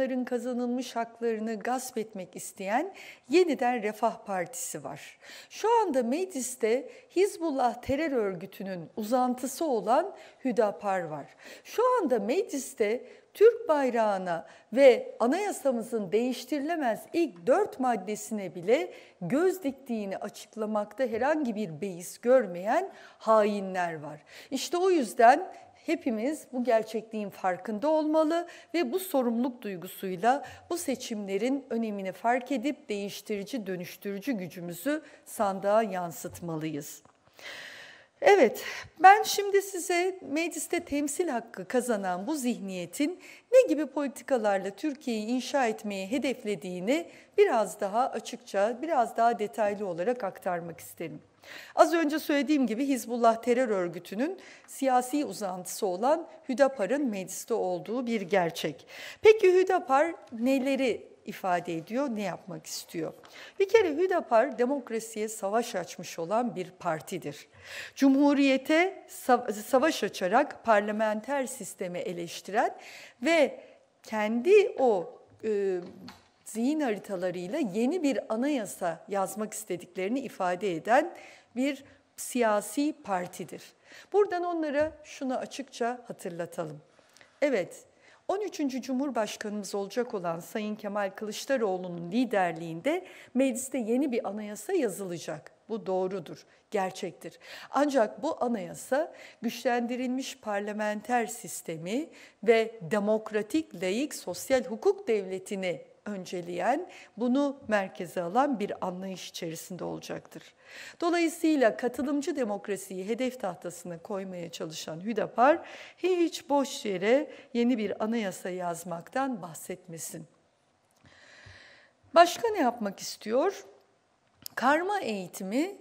kadınların kazanılmış haklarını gasp etmek isteyen yeniden Refah Partisi var. Şu anda mecliste Hizbullah terör örgütünün uzantısı olan Hüdapar var. Şu anda mecliste Türk bayrağına ve anayasamızın değiştirilemez ilk dört maddesine bile göz diktiğini açıklamakta herhangi bir beis görmeyen hainler var. İşte o yüzden Hepimiz bu gerçekliğin farkında olmalı ve bu sorumluluk duygusuyla bu seçimlerin önemini fark edip değiştirici, dönüştürücü gücümüzü sandığa yansıtmalıyız. Evet, ben şimdi size mecliste temsil hakkı kazanan bu zihniyetin ne gibi politikalarla Türkiye'yi inşa etmeyi hedeflediğini biraz daha açıkça, biraz daha detaylı olarak aktarmak isterim. Az önce söylediğim gibi Hizbullah terör örgütünün siyasi uzantısı olan Hüdapar'ın mecliste olduğu bir gerçek. Peki Hüdapar neleri ifade ediyor, ne yapmak istiyor. Bir kere Hüdapar demokrasiye savaş açmış olan bir partidir. Cumhuriyete savaş açarak parlamenter sistemi eleştiren ve kendi o e, zihin haritalarıyla yeni bir anayasa yazmak istediklerini ifade eden bir siyasi partidir. Buradan onlara şunu açıkça hatırlatalım. Evet, 13. Cumhurbaşkanımız olacak olan Sayın Kemal Kılıçdaroğlu'nun liderliğinde mecliste yeni bir anayasa yazılacak. Bu doğrudur, gerçektir. Ancak bu anayasa güçlendirilmiş parlamenter sistemi ve demokratik, layık, sosyal hukuk devletini önceleyen, bunu merkeze alan bir anlayış içerisinde olacaktır. Dolayısıyla katılımcı demokrasiyi hedef tahtasına koymaya çalışan Hüdapar hiç boş yere yeni bir anayasa yazmaktan bahsetmesin. Başka ne yapmak istiyor? Karma eğitimi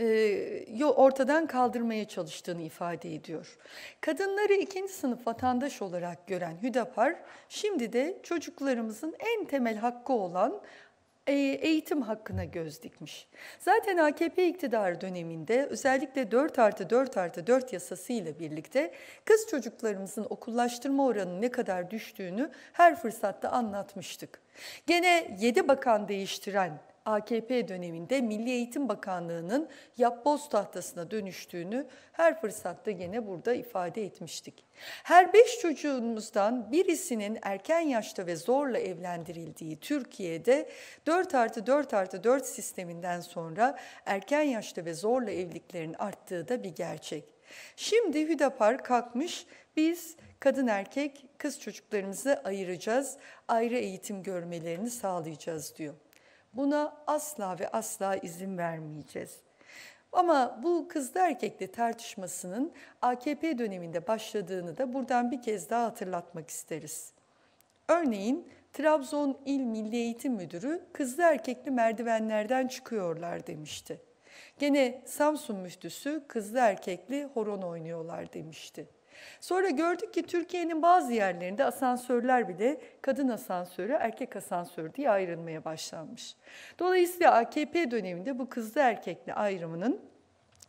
e, ortadan kaldırmaya çalıştığını ifade ediyor. Kadınları ikinci sınıf vatandaş olarak gören Hüdapar, şimdi de çocuklarımızın en temel hakkı olan e, eğitim hakkına göz dikmiş. Zaten AKP iktidarı döneminde özellikle 4 artı 4 artı 4 yasası ile birlikte kız çocuklarımızın okullaştırma oranının ne kadar düştüğünü her fırsatta anlatmıştık. Gene 7 bakan değiştiren AKP döneminde Milli Eğitim Bakanlığı'nın yapboz tahtasına dönüştüğünü her fırsatta yine burada ifade etmiştik. Her beş çocuğumuzdan birisinin erken yaşta ve zorla evlendirildiği Türkiye'de 4 artı 4 artı 4 sisteminden sonra erken yaşta ve zorla evliliklerin arttığı da bir gerçek. Şimdi Hüdapar kalkmış biz kadın erkek kız çocuklarımızı ayıracağız, ayrı eğitim görmelerini sağlayacağız diyor. Buna asla ve asla izin vermeyeceğiz. Ama bu kızlı erkekli tartışmasının AKP döneminde başladığını da buradan bir kez daha hatırlatmak isteriz. Örneğin Trabzon İl Milli Eğitim Müdürü kızlı erkekli merdivenlerden çıkıyorlar demişti. Gene Samsun müftüsü kızlı erkekli horon oynuyorlar demişti. Sonra gördük ki Türkiye'nin bazı yerlerinde asansörler bile kadın asansörü, erkek asansörü diye ayrılmaya başlanmış. Dolayısıyla AKP döneminde bu kızlı erkekli ayrımının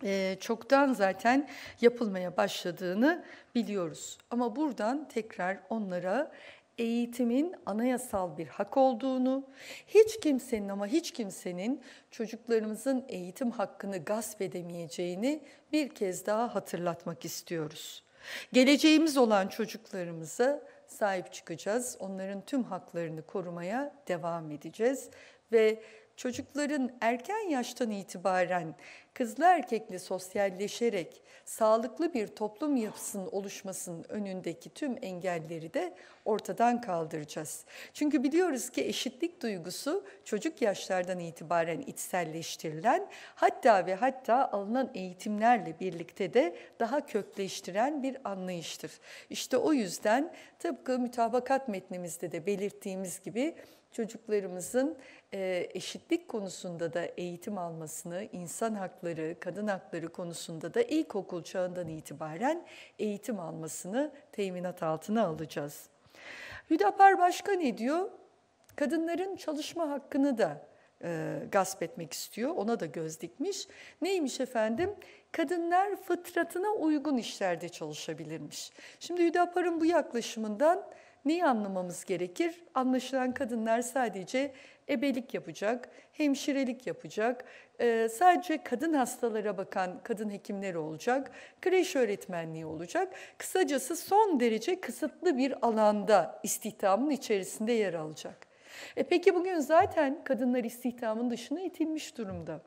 e, çoktan zaten yapılmaya başladığını biliyoruz. Ama buradan tekrar onlara eğitimin anayasal bir hak olduğunu, hiç kimsenin ama hiç kimsenin çocuklarımızın eğitim hakkını gasp edemeyeceğini bir kez daha hatırlatmak istiyoruz. Geleceğimiz olan çocuklarımıza sahip çıkacağız. Onların tüm haklarını korumaya devam edeceğiz ve çocukların erken yaştan itibaren kızlı erkekli sosyalleşerek sağlıklı bir toplum yapısının oluşmasının önündeki tüm engelleri de ortadan kaldıracağız. Çünkü biliyoruz ki eşitlik duygusu çocuk yaşlardan itibaren içselleştirilen hatta ve hatta alınan eğitimlerle birlikte de daha kökleştiren bir anlayıştır. İşte o yüzden tıpkı mütabakat metnimizde de belirttiğimiz gibi çocuklarımızın e, eşitlik konusunda da eğitim almasını, insan hakları, kadın hakları konusunda da ilkokul çağından itibaren eğitim almasını teminat altına alacağız. Hüdapar başka ne diyor? Kadınların çalışma hakkını da e, gasp etmek istiyor. Ona da göz dikmiş. Neymiş efendim? Kadınlar fıtratına uygun işlerde çalışabilirmiş. Şimdi Hüdapar'ın bu yaklaşımından Neyi anlamamız gerekir? Anlaşılan kadınlar sadece ebelik yapacak, hemşirelik yapacak, e, sadece kadın hastalara bakan kadın hekimleri olacak, kreş öğretmenliği olacak. Kısacası son derece kısıtlı bir alanda istihdamın içerisinde yer alacak. E peki bugün zaten kadınlar istihdamın dışına itilmiş durumda.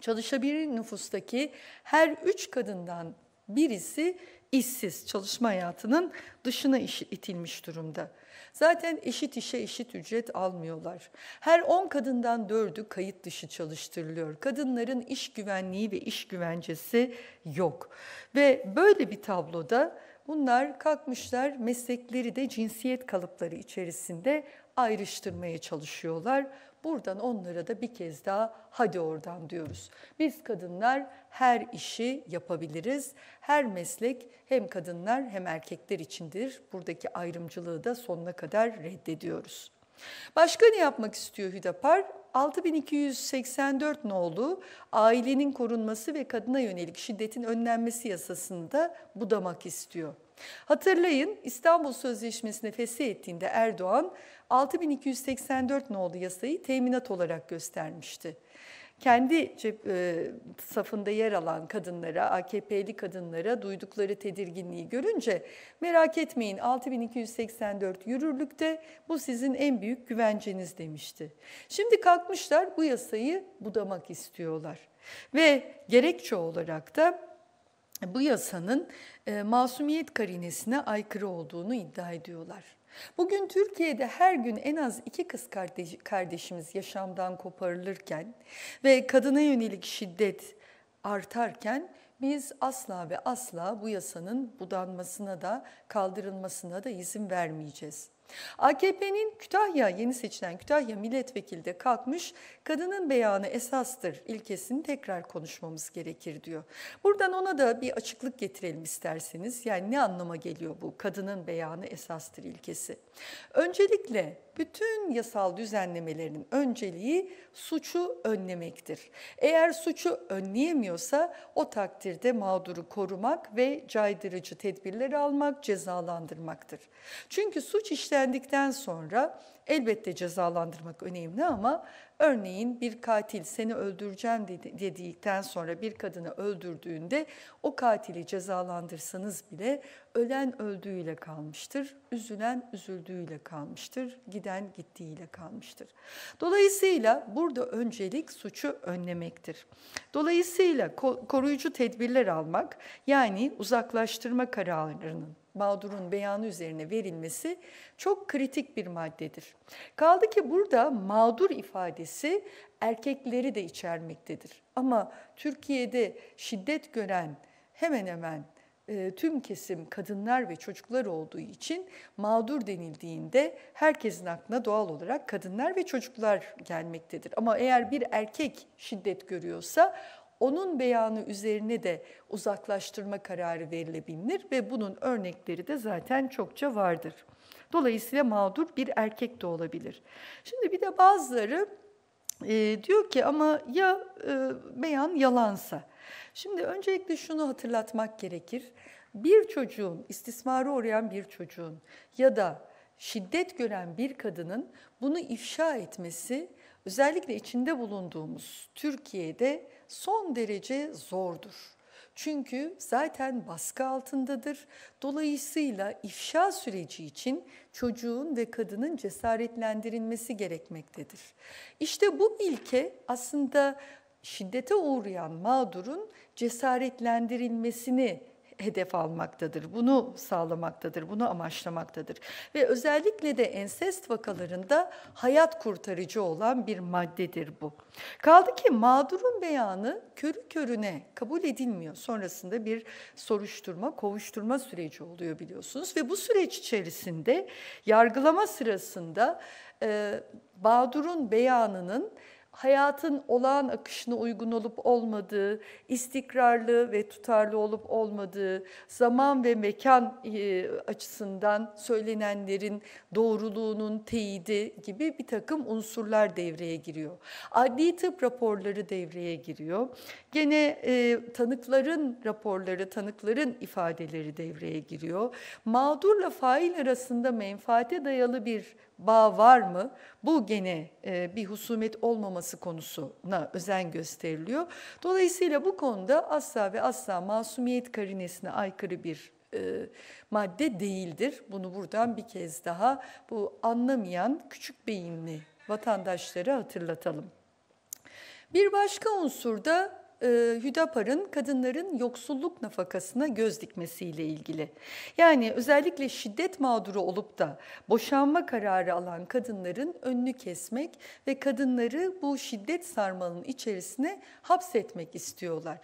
Çalışabilir nüfustaki her üç kadından birisi işsiz, çalışma hayatının dışına itilmiş durumda. Zaten eşit işe eşit ücret almıyorlar. Her 10 kadından 4'ü kayıt dışı çalıştırılıyor. Kadınların iş güvenliği ve iş güvencesi yok. Ve böyle bir tabloda bunlar kalkmışlar meslekleri de cinsiyet kalıpları içerisinde ayrıştırmaya çalışıyorlar. Buradan onlara da bir kez daha hadi oradan diyoruz. Biz kadınlar her işi yapabiliriz. Her meslek hem kadınlar hem erkekler içindir. Buradaki ayrımcılığı da sonuna kadar reddediyoruz. Başka ne yapmak istiyor Hüdapar? 6284 nolu ailenin korunması ve kadına yönelik şiddetin önlenmesi yasasında budamak istiyor. Hatırlayın İstanbul Sözleşmesi'ne fesih ettiğinde Erdoğan 6284 nolu yasayı teminat olarak göstermişti. Kendi cep, e, safında yer alan kadınlara, AKP'li kadınlara duydukları tedirginliği görünce merak etmeyin 6284 yürürlükte bu sizin en büyük güvenceniz demişti. Şimdi kalkmışlar bu yasayı budamak istiyorlar ve gerekçe olarak da bu yasanın e, masumiyet karinesine aykırı olduğunu iddia ediyorlar. Bugün Türkiye'de her gün en az iki kız kardeşimiz yaşamdan koparılırken ve kadına yönelik şiddet artarken biz asla ve asla bu yasanın budanmasına da kaldırılmasına da izin vermeyeceğiz. AKP'nin Kütahya, yeni seçilen Kütahya milletvekili de kalkmış, kadının beyanı esastır ilkesini tekrar konuşmamız gerekir diyor. Buradan ona da bir açıklık getirelim isterseniz. Yani ne anlama geliyor bu kadının beyanı esastır ilkesi? Öncelikle bütün yasal düzenlemelerin önceliği suçu önlemektir. Eğer suçu önleyemiyorsa o takdirde mağduru korumak ve caydırıcı tedbirleri almak, cezalandırmaktır. Çünkü suç işler işlendikten sonra elbette cezalandırmak önemli ama örneğin bir katil seni öldüreceğim dedi, dedikten sonra bir kadını öldürdüğünde o katili cezalandırsanız bile ölen öldüğüyle kalmıştır, üzülen üzüldüğüyle kalmıştır, giden gittiğiyle kalmıştır. Dolayısıyla burada öncelik suçu önlemektir. Dolayısıyla koruyucu tedbirler almak yani uzaklaştırma kararlarının mağdurun beyanı üzerine verilmesi çok kritik bir maddedir. Kaldı ki burada mağdur ifadesi erkekleri de içermektedir. Ama Türkiye'de şiddet gören hemen hemen e, tüm kesim kadınlar ve çocuklar olduğu için mağdur denildiğinde herkesin aklına doğal olarak kadınlar ve çocuklar gelmektedir. Ama eğer bir erkek şiddet görüyorsa onun beyanı üzerine de uzaklaştırma kararı verilebilir ve bunun örnekleri de zaten çokça vardır. Dolayısıyla mağdur bir erkek de olabilir. Şimdi bir de bazıları e, diyor ki ama ya e, beyan yalansa? Şimdi öncelikle şunu hatırlatmak gerekir. Bir çocuğun, istismarı uğrayan bir çocuğun ya da şiddet gören bir kadının bunu ifşa etmesi özellikle içinde bulunduğumuz Türkiye'de son derece zordur. Çünkü zaten baskı altındadır. Dolayısıyla ifşa süreci için çocuğun ve kadının cesaretlendirilmesi gerekmektedir. İşte bu ilke aslında şiddete uğrayan mağdurun cesaretlendirilmesini hedef almaktadır. Bunu sağlamaktadır, bunu amaçlamaktadır. Ve özellikle de ensest vakalarında hayat kurtarıcı olan bir maddedir bu. Kaldı ki mağdurun beyanı körü körüne kabul edilmiyor. Sonrasında bir soruşturma, kovuşturma süreci oluyor biliyorsunuz. Ve bu süreç içerisinde yargılama sırasında e, mağdurun beyanının hayatın olağan akışına uygun olup olmadığı, istikrarlı ve tutarlı olup olmadığı, zaman ve mekan e, açısından söylenenlerin doğruluğunun teyidi gibi bir takım unsurlar devreye giriyor. Adli tıp raporları devreye giriyor. Gene e, tanıkların raporları, tanıkların ifadeleri devreye giriyor. Mağdurla fail arasında menfaate dayalı bir bağ var mı? Bu gene e, bir husumet olmaması konusuna özen gösteriliyor. Dolayısıyla bu konuda asla ve asla masumiyet karinesine aykırı bir e, madde değildir. Bunu buradan bir kez daha bu anlamayan küçük beyinli vatandaşları hatırlatalım. Bir başka unsur da e, Hüdapar'ın kadınların yoksulluk nafakasına göz dikmesiyle ilgili. Yani özellikle şiddet mağduru olup da boşanma kararı alan kadınların önünü kesmek ve kadınları bu şiddet sarmalının içerisine hapsetmek istiyorlar.